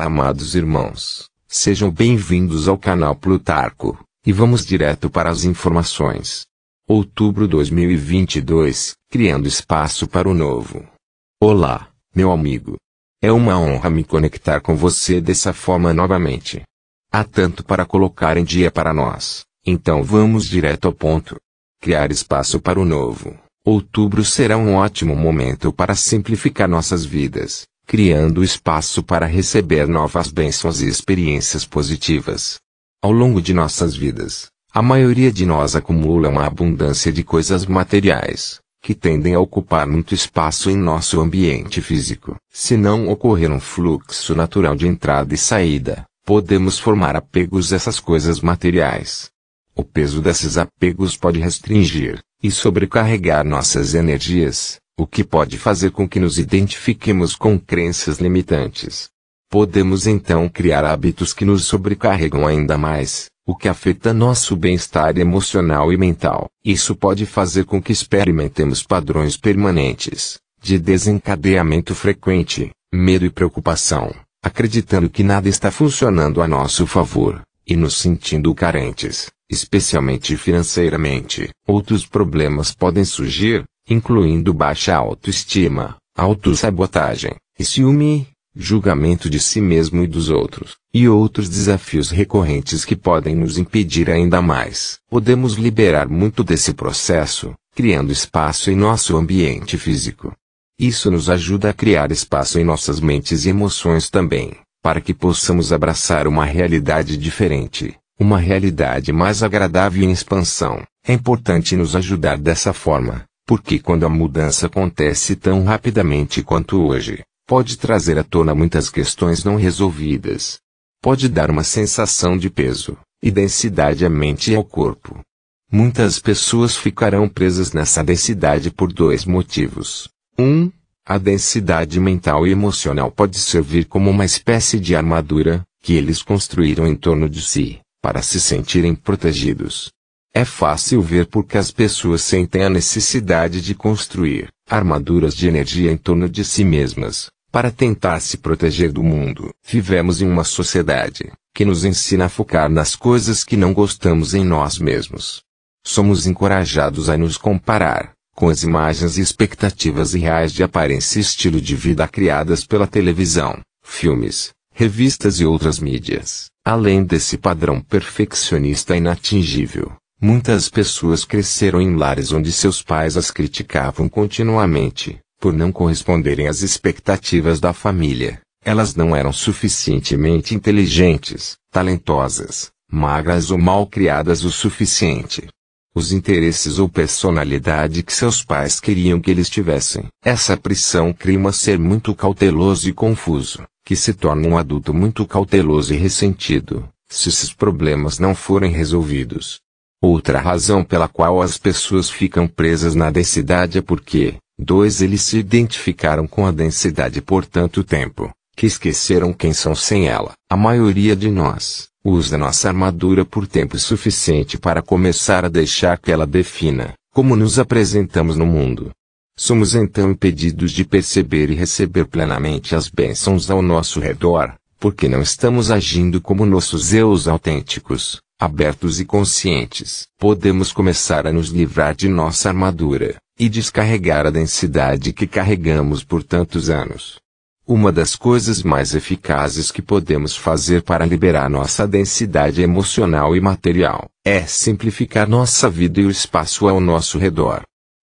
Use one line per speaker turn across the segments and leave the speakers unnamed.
Olá, amados irmãos, sejam bem-vindos ao canal Plutarco, e vamos direto para as informações. Outubro 2022 Criando espaço para o novo. Olá, meu amigo. É uma honra me conectar com você dessa forma novamente. Há tanto para colocar em dia para nós, então vamos direto ao ponto. Criar espaço para o novo. Outubro será um ótimo momento para simplificar nossas vidas, criando espaço para receber novas bênçãos e experiências positivas. Ao longo de nossas vidas, a maioria de nós acumula uma abundância de coisas materiais, que tendem a ocupar muito espaço em nosso ambiente físico. Se não ocorrer um fluxo natural de entrada e saída, podemos formar apegos a essas coisas materiais. O peso desses apegos pode restringir e sobrecarregar nossas energias, o que pode fazer com que nos identifiquemos com crenças limitantes. Podemos então criar hábitos que nos sobrecarregam ainda mais, o que afeta nosso bem-estar emocional e mental. Isso pode fazer com que experimentemos padrões permanentes, de desencadeamento frequente, medo e preocupação, acreditando que nada está funcionando a nosso favor, e nos sentindo carentes, especialmente financeiramente. Outros problemas podem surgir, incluindo baixa autoestima, autossabotagem, ciúme, julgamento de si mesmo e dos outros, e outros desafios recorrentes que podem nos impedir ainda mais. Podemos liberar muito desse processo, criando espaço em nosso ambiente físico. Isso nos ajuda a criar espaço em nossas mentes e emoções também, para que possamos abraçar uma realidade diferente, uma realidade mais agradável e em expansão. É importante nos ajudar dessa forma porque quando a mudança acontece tão rapidamente quanto hoje, pode trazer à tona muitas questões não resolvidas. Pode dar uma sensação de peso e densidade à mente e ao corpo. Muitas pessoas ficarão presas nessa densidade por dois motivos. Um, a densidade mental e emocional pode servir como uma espécie de armadura que eles construíram em torno de si, para se sentirem protegidos. É fácil ver porque as pessoas sentem a necessidade de construir armaduras de energia em torno de si mesmas, para tentar se proteger do mundo. Vivemos em uma sociedade que nos ensina a focar nas coisas que não gostamos em nós mesmos. Somos encorajados a nos comparar com as imagens e expectativas irreais de aparência e estilo de vida criadas pela televisão, filmes, revistas e outras mídias. Além desse padrão perfeccionista inatingível, Muitas pessoas cresceram em lares onde seus pais as criticavam continuamente, por não corresponderem às expectativas da família. Elas não eram suficientemente inteligentes, talentosas, magras ou mal criadas o suficiente. Os interesses ou personalidade que seus pais queriam que eles tivessem. Essa pressão cria um ser muito cauteloso e confuso, que se torna um adulto muito cauteloso e ressentido, se esses problemas não forem resolvidos. Outra razão pela qual as pessoas ficam presas na densidade é porque, dois, eles se identificaram com a densidade por tanto tempo, que esqueceram quem são sem ela. A maioria de nós usa nossa armadura por tempo suficiente para começar a deixar que ela defina como nos apresentamos no mundo. Somos então impedidos de perceber e receber plenamente as bênçãos ao nosso redor, porque não estamos agindo como nossos eus autênticos abertos e conscientes, podemos começar a nos livrar de nossa armadura e descarregar a densidade que carregamos por tantos anos. Uma das coisas mais eficazes que podemos fazer para liberar nossa densidade emocional e material é simplificar nossa vida e o espaço ao nosso redor.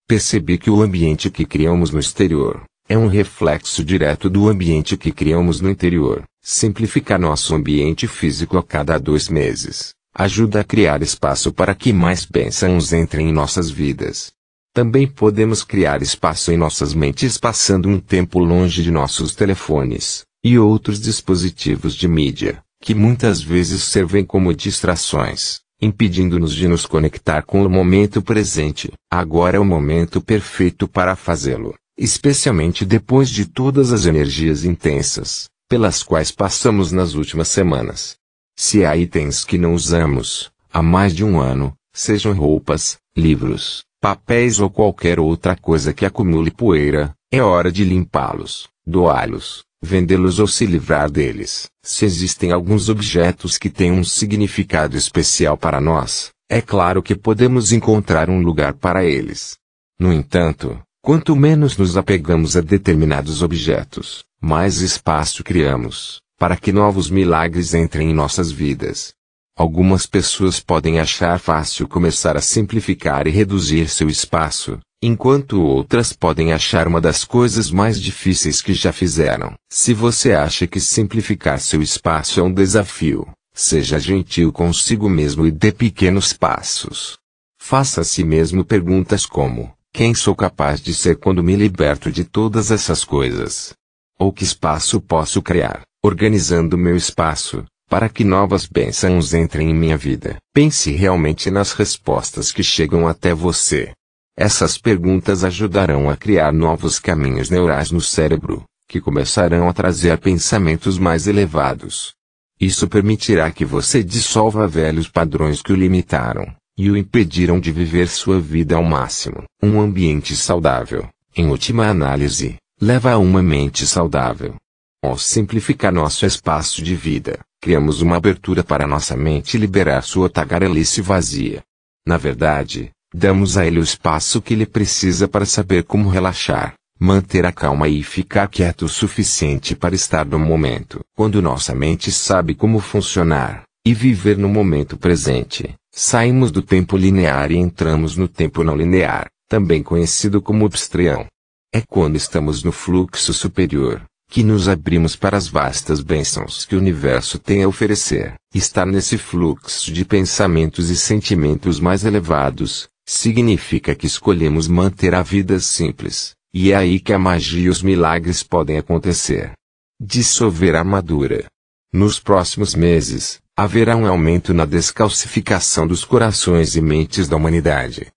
Percebi que o ambiente que criamos no exterior é um reflexo direto do ambiente que criamos no interior. Simplificar nosso ambiente físico a cada dois meses ajuda a criar espaço para que mais bênçãos entrem em nossas vidas. Também podemos criar espaço em nossas mentes passando um tempo longe de nossos telefones e outros dispositivos de mídia, que muitas vezes servem como distrações, impedindo-nos de nos conectar com o momento presente. Agora é o momento perfeito para fazê-lo, especialmente depois de todas as energias intensas pelas quais passamos nas últimas semanas. Se há itens que não usamos há mais de um ano, sejam roupas, livros, papéis ou qualquer outra coisa que acumule poeira, é hora de limpá-los, doá-los, vendê-los ou se livrar deles. Se existem alguns objetos que têm um significado especial para nós, é claro que podemos encontrar um lugar para eles. No entanto, quanto menos nos apegamos a determinados objetos, mais espaço criamos para que novos milagres entrem em nossas vidas. Algumas pessoas podem achar fácil começar a simplificar e reduzir seu espaço, enquanto outras podem achar uma das coisas mais difíceis que já fizeram. Se você acha que simplificar seu espaço é um desafio, seja gentil consigo mesmo e dê pequenos passos. Faça a si mesmo perguntas como: quem sou capaz de ser quando me liberto de todas essas coisas? Ou que espaço posso criar? organizando meu espaço, para que novas bênçãos entrem em minha vida. Pense realmente nas respostas que chegam até você. Essas perguntas ajudarão a criar novos caminhos neurais no cérebro, que começarão a trazer pensamentos mais elevados. Isso permitirá que você dissolva velhos padrões que o limitaram e o impediram de viver sua vida ao máximo. Um ambiente saudável, em última análise, leva a uma mente saudável. Ao simplificar nosso espaço de vida, criamos uma abertura para nossa mente liberar sua tagarelice vazia. Na verdade, damos a ele o espaço que ele precisa para saber como relaxar, manter a calma e ficar quieto o suficiente para estar no momento. Quando nossa mente sabe como funcionar e viver no momento presente, saímos do tempo linear e entramos no tempo não linear, também conhecido como obstreão. É quando estamos no fluxo superior, que nos abrimos para as vastas bênçãos que o universo tem a oferecer. Estar nesse fluxo de pensamentos e sentimentos mais elevados, significa que escolhemos manter a vida simples, e é aí que a magia e os milagres podem acontecer. Dissolver a armadura. Nos próximos meses, haverá um aumento na descalcificação dos corações e mentes da humanidade.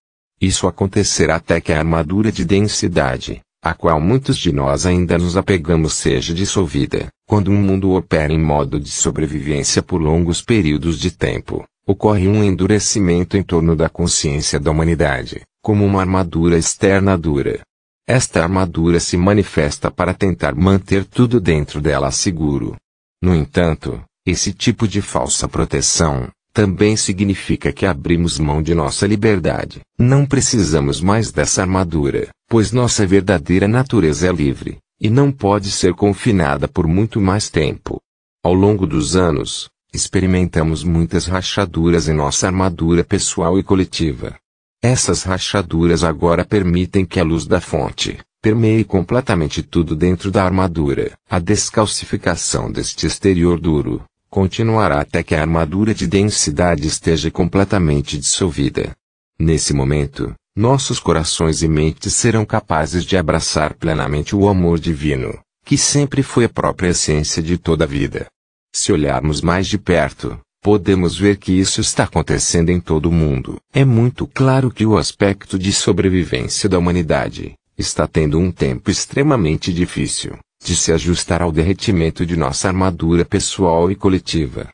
Isso acontecerá até que a armadura de densidade, a qual muitos de nós ainda nos apegamos seja dissolvida, quando um mundo opera em modo de sobrevivência por longos períodos de tempo, ocorre um endurecimento em torno da consciência da humanidade, como uma armadura externa dura. Esta armadura se manifesta para tentar manter tudo dentro dela seguro. No entanto, esse tipo de falsa proteção, também significa que abrimos mão de nossa liberdade. Não precisamos mais dessa armadura, pois nossa verdadeira natureza é livre, e não pode ser confinada por muito mais tempo. Ao longo dos anos, experimentamos muitas rachaduras em nossa armadura pessoal e coletiva. Essas rachaduras agora permitem que a luz da fonte permeie completamente tudo dentro da armadura. A descalcificação deste exterior duro continuará até que a armadura de densidade esteja completamente dissolvida. Nesse momento, nossos corações e mentes serão capazes de abraçar plenamente o amor divino, que sempre foi a própria essência de toda a vida. Se olharmos mais de perto, podemos ver que isso está acontecendo em todo o mundo. É muito claro que o aspecto de sobrevivência da humanidade está tendo um tempo extremamente difícil de se ajustar ao derretimento de nossa armadura pessoal e coletiva.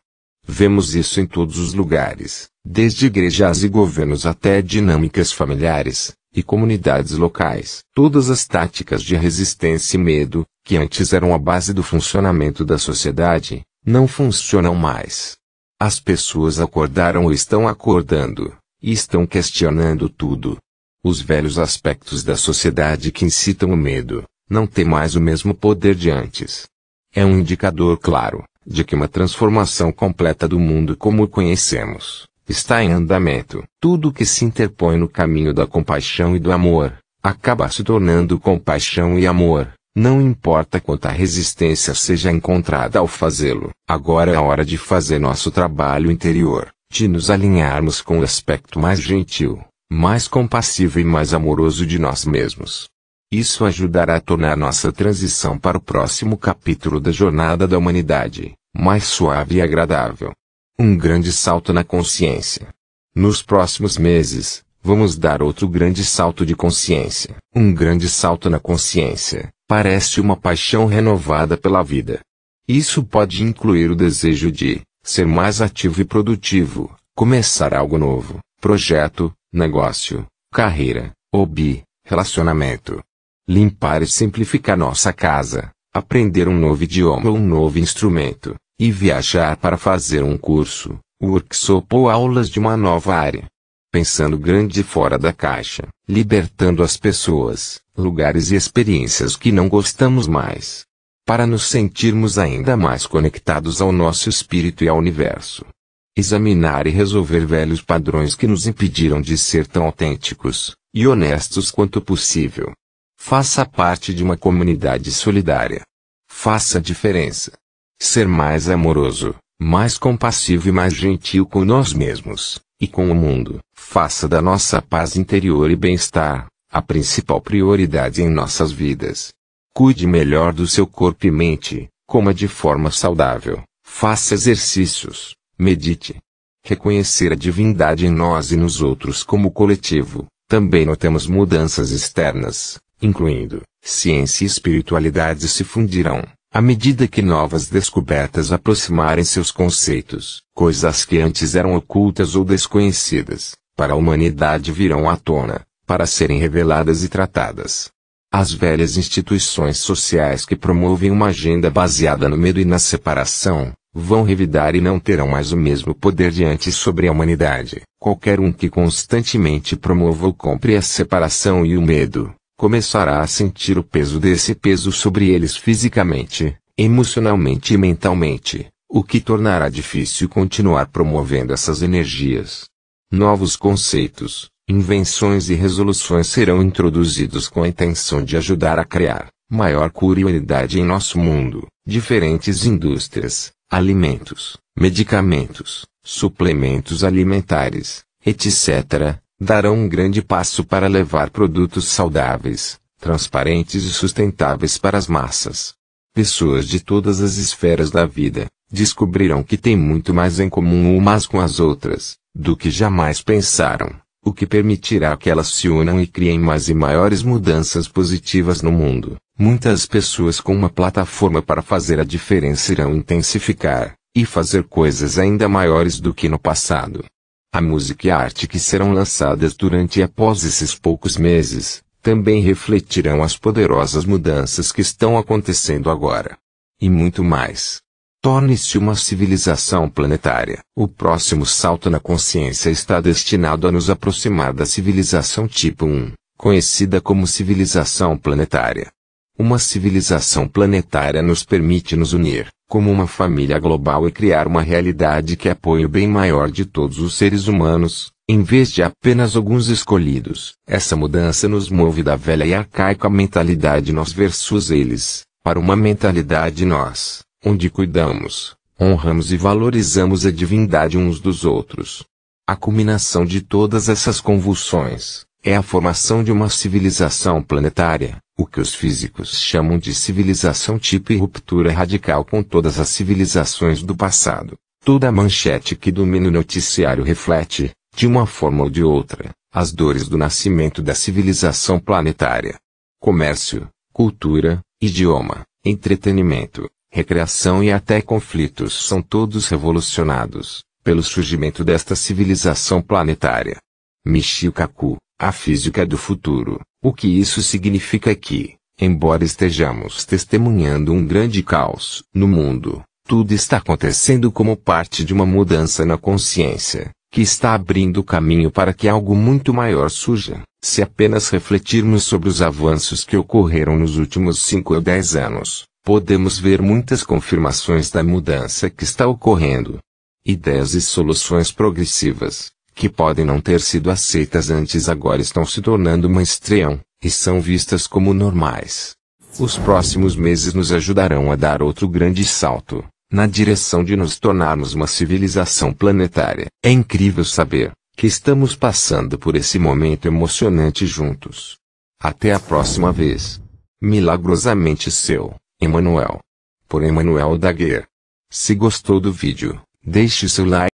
Vemos isso em todos os lugares, desde igrejas e governos até dinâmicas familiares e comunidades locais. Todas as táticas de resistência e medo, que antes eram a base do funcionamento da sociedade, não funcionam mais. As pessoas acordaram ou estão acordando, e estão questionando tudo. Os velhos aspectos da sociedade que incitam o medo, não têm mais o mesmo poder de antes. É um indicador claro, de que uma transformação completa do mundo como o conhecemos, está em andamento. Tudo que se interpõe no caminho da compaixão e do amor, acaba se tornando compaixão e amor, não importa quanta resistência seja encontrada ao fazê-lo. Agora é a hora de fazer nosso trabalho interior, de nos alinharmos com o aspecto mais gentil, mais compassivo e mais amoroso de nós mesmos. Isso ajudará a tornar nossa transição para o próximo capítulo da jornada da humanidade mais suave e agradável. Um grande salto na consciência. Nos próximos meses, vamos dar outro grande salto de consciência. Um grande salto na consciência parece uma paixão renovada pela vida. Isso pode incluir o desejo de ser mais ativo e produtivo, começar algo novo, projeto, negócio, carreira, hobby, relacionamento. Limpar e simplificar nossa casa, aprender um novo idioma ou um novo instrumento, e viajar para fazer um curso, workshop ou aulas de uma nova área. Pensando grande fora da caixa, libertando as pessoas, lugares e experiências que não gostamos mais. Para nos sentirmos ainda mais conectados ao nosso espírito e ao universo. Examinar e resolver velhos padrões que nos impediram de ser tão autênticos e honestos quanto possível. Faça parte de uma comunidade solidária. Faça a diferença. Ser mais amoroso, mais compassivo e mais gentil com nós mesmos, e com o mundo, faça da nossa paz interior e bem-estar, a principal prioridade em nossas vidas. Cuide melhor do seu corpo e mente, coma de forma saudável, faça exercícios, medite. Reconhecer a divindade em nós e nos outros como coletivo, também notamos mudanças externas, incluindo ciência e espiritualidade se fundirão à medida que novas descobertas aproximarem seus conceitos, coisas que antes eram ocultas ou desconhecidas, para a humanidade virão à tona, para serem reveladas e tratadas. As velhas instituições sociais que promovem uma agenda baseada no medo e na separação, vão revidar e não terão mais o mesmo poder diante sobre a humanidade. Qualquer um que constantemente promova ou compre a separação e o medo, começará a sentir o peso desse peso sobre eles fisicamente, emocionalmente e mentalmente, o que tornará difícil continuar promovendo essas energias. Novos conceitos, invenções e resoluções serão introduzidos com a intenção de ajudar a criar maior curiosidade em nosso mundo, diferentes indústrias, alimentos, medicamentos, suplementos alimentares, etc darão um grande passo para levar produtos saudáveis, transparentes e sustentáveis para as massas. Pessoas de todas as esferas da vida descobrirão que têm muito mais em comum umas com as outras do que jamais pensaram, o que permitirá que elas se unam e criem mais e maiores mudanças positivas no mundo. Muitas pessoas com uma plataforma para fazer a diferença irão intensificar e fazer coisas ainda maiores do que no passado. A música e a arte que serão lançadas durante e após esses poucos meses, também refletirão as poderosas mudanças que estão acontecendo agora. E muito mais. Torne-se uma civilização planetária. O próximo salto na consciência está destinado a nos aproximar da civilização tipo 1, conhecida como civilização planetária. Uma civilização planetária nos permite nos unir, como uma família global e criar uma realidade que apoie o bem maior de todos os seres humanos, em vez de apenas alguns escolhidos. Essa mudança nos move da velha e arcaica mentalidade nós versus eles, para uma mentalidade nós, onde cuidamos, honramos e valorizamos a divindade uns dos outros. A culminação de todas essas convulsões é a formação de uma civilização planetária, o que os físicos chamam de civilização tipo e ruptura radical com todas as civilizações do passado. Toda a manchete que domina o noticiário reflete, de uma forma ou de outra, as dores do nascimento da civilização planetária. Comércio, cultura, idioma, entretenimento, recreação e até conflitos são todos revolucionados pelo surgimento desta civilização planetária. Michio Kaku, a física do futuro. O que isso significa é que, embora estejamos testemunhando um grande caos no mundo, tudo está acontecendo como parte de uma mudança na consciência, que está abrindo caminho para que algo muito maior surja. Se apenas refletirmos sobre os avanços que ocorreram nos últimos 5 ou 10 anos, podemos ver muitas confirmações da mudança que está ocorrendo. Ideias e soluções progressivas, que podem não ter sido aceitas antes agora estão se tornando uma estreia e são vistas como normais. Os próximos meses nos ajudarão a dar outro grande salto, na direção de nos tornarmos uma civilização planetária. É incrível saber que estamos passando por esse momento emocionante juntos. Até a próxima vez. Milagrosamente seu, Emanuel. Por Emanuel Daguer. Se gostou do vídeo, deixe seu like.